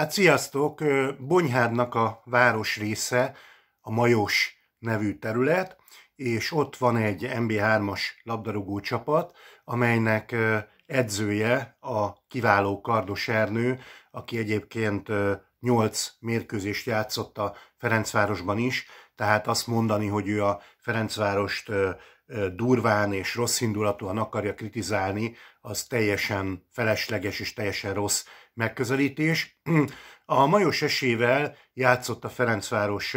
Hát sziasztok! Bonyhádnak a város része a Majos nevű terület, és ott van egy MB3-as labdarúgó csapat, amelynek edzője a kiváló Kardos Ernő, aki egyébként 8 mérkőzést játszott a Ferencvárosban is, tehát azt mondani, hogy ő a Ferencvárost durván és rossz indulatúan akarja kritizálni, az teljesen felesleges és teljesen rossz megközelítés. A Majos esével játszott a Ferencváros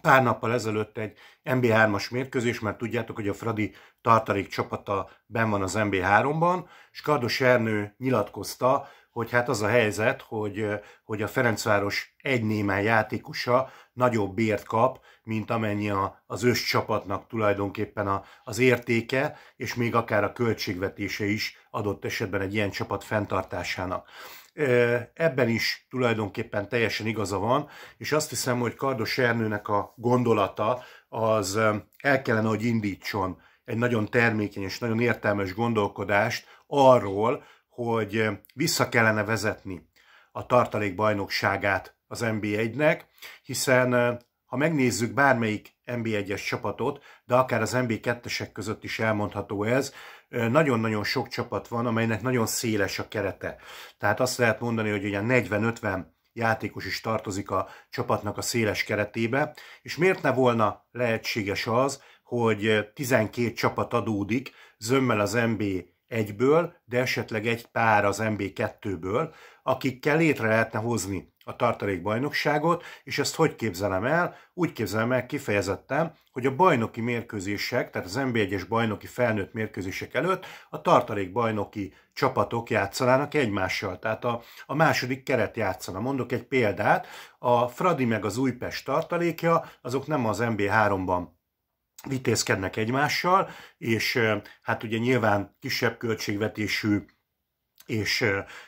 pár nappal ezelőtt egy MB3-as mérkőzés, mert tudjátok, hogy a Fradi tartalék csapata ben van az MB3-ban, és Kardos Ernő nyilatkozta, hogy hát az a helyzet, hogy, hogy a Ferencváros egy némán játékosa nagyobb bért kap, mint amennyi a, az ős csapatnak tulajdonképpen a, az értéke, és még akár a költségvetése is adott esetben egy ilyen csapat fenntartásának. Ebben is tulajdonképpen teljesen igaza van, és azt hiszem, hogy Kardos Ernőnek a gondolata az el kellene, hogy indítson egy nagyon termékeny és nagyon értelmes gondolkodást arról, hogy eh, vissza kellene vezetni a tartalék bajnokságát az NB1-nek, hiszen eh, ha megnézzük bármelyik NB1-es csapatot, de akár az NB2-esek között is elmondható ez, eh, nagyon-nagyon sok csapat van, amelynek nagyon széles a kerete. Tehát azt lehet mondani, hogy ugye 40-50 játékos is tartozik a csapatnak a széles keretébe, és miért ne volna lehetséges az, hogy 12 csapat adódik, zömmel az NB egyből, de esetleg egy pár az MB2-ből, akikkel létre lehetne hozni a tartalékbajnokságot, és ezt hogy képzelem el? Úgy képzelem el kifejezetten, hogy a bajnoki mérkőzések, tehát az NB1-es bajnoki felnőtt mérkőzések előtt a tartalékbajnoki csapatok játszanának egymással, tehát a, a második keret játszana. Mondok egy példát, a Fradi meg az Újpest tartalékja, azok nem az NB3-ban vitézkednek egymással, és hát ugye nyilván kisebb költségvetésű és,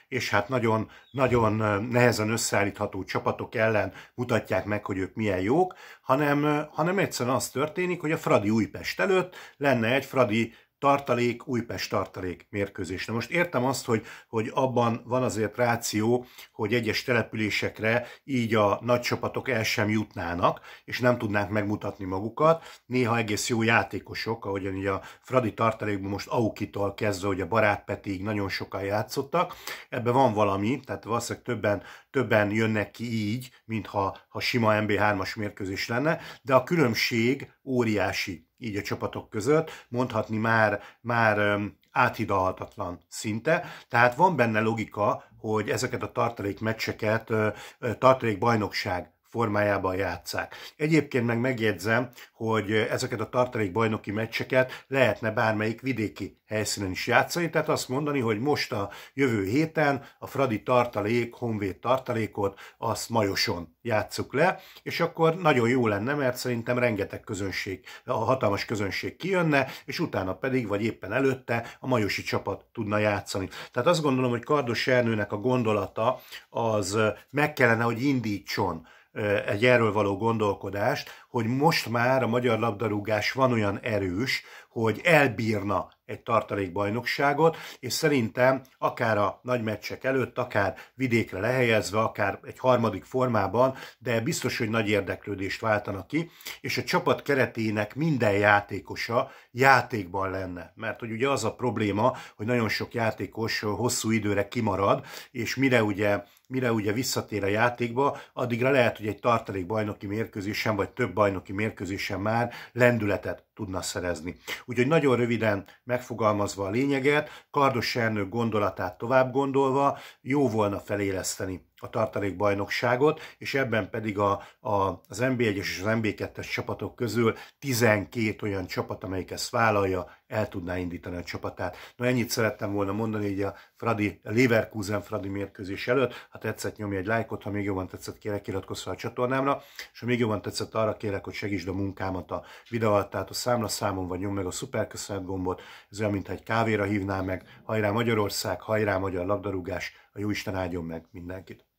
és hát nagyon, nagyon nehezen összeállítható csapatok ellen mutatják meg, hogy ők milyen jók, hanem, hanem egyszerűen az történik, hogy a Fradi Újpest előtt lenne egy Fradi tartalék, Újpest tartalék mérkőzés. Na most értem azt, hogy, hogy abban van azért ráció, hogy egyes településekre így a nagy csapatok el sem jutnának, és nem tudnánk megmutatni magukat. Néha egész jó játékosok, ahogyan így a Fradi tartalékban most Aukitól kezdve, hogy a Barát Petig nagyon sokan játszottak. Ebben van valami, tehát valószínűleg többen, többen jönnek ki így, mintha ha sima MB3-as mérkőzés lenne, de a különbség óriási így a csapatok között, mondhatni már, már áthidalhatatlan szinte. Tehát van benne logika, hogy ezeket a tartalék meccseket tartalék bajnokság formájában játszák. Egyébként meg megjegyzem, hogy ezeket a tartalék bajnoki meccseket lehetne bármelyik vidéki helyszínen is játszani, tehát azt mondani, hogy most a jövő héten a Fradi tartalék, Honvéd tartalékot, azt Majoson játsszuk le, és akkor nagyon jó lenne, mert szerintem rengeteg közönség, a hatalmas közönség kijönne, és utána pedig, vagy éppen előtte a majosi csapat tudna játszani. Tehát azt gondolom, hogy Kardos Ernőnek a gondolata az meg kellene, hogy indítson egy erről való gondolkodást, hogy most már a magyar labdarúgás van olyan erős, hogy elbírna egy tartalékbajnokságot, és szerintem akár a nagy meccsek előtt, akár vidékre lehelyezve, akár egy harmadik formában, de biztos, hogy nagy érdeklődést váltanak ki, és a csapat keretének minden játékosa játékban lenne. Mert hogy ugye az a probléma, hogy nagyon sok játékos hosszú időre kimarad, és mire ugye mire ugye visszatér a játékba, addigra lehet, hogy egy tartalék bajnoki mérkőzésen, vagy több bajnoki mérkőzésen már lendületet tudna szerezni. Úgyhogy nagyon röviden meg megfogalmazva a lényeget, Kardos Ernő gondolatát tovább gondolva jó volna feléleszteni a tartalékbajnokságot, és ebben pedig a, a, az mb 1 es és az mb 2 es csapatok közül 12 olyan csapat, amelyik ezt vállalja, el tudná indítani a csapatát. Na ennyit szerettem volna mondani így a Fradi, a Leverkusen Fradi mérkőzés előtt. Ha tetszett, nyomj egy lájkot, ha még jobban tetszett, kérek iratkozz fel a csatornámra, és ha még jobban tetszett, arra kérek, hogy segítsd a munkámat a videó alatt, tehát a számon, vagy nyomd meg a szuperköszönet gombot, ez olyan, mintha egy kávéra hívnám meg. Hajrá Magyarország, hajrá magyar labdarúgás, a jó Isten áldjon meg mindenkit!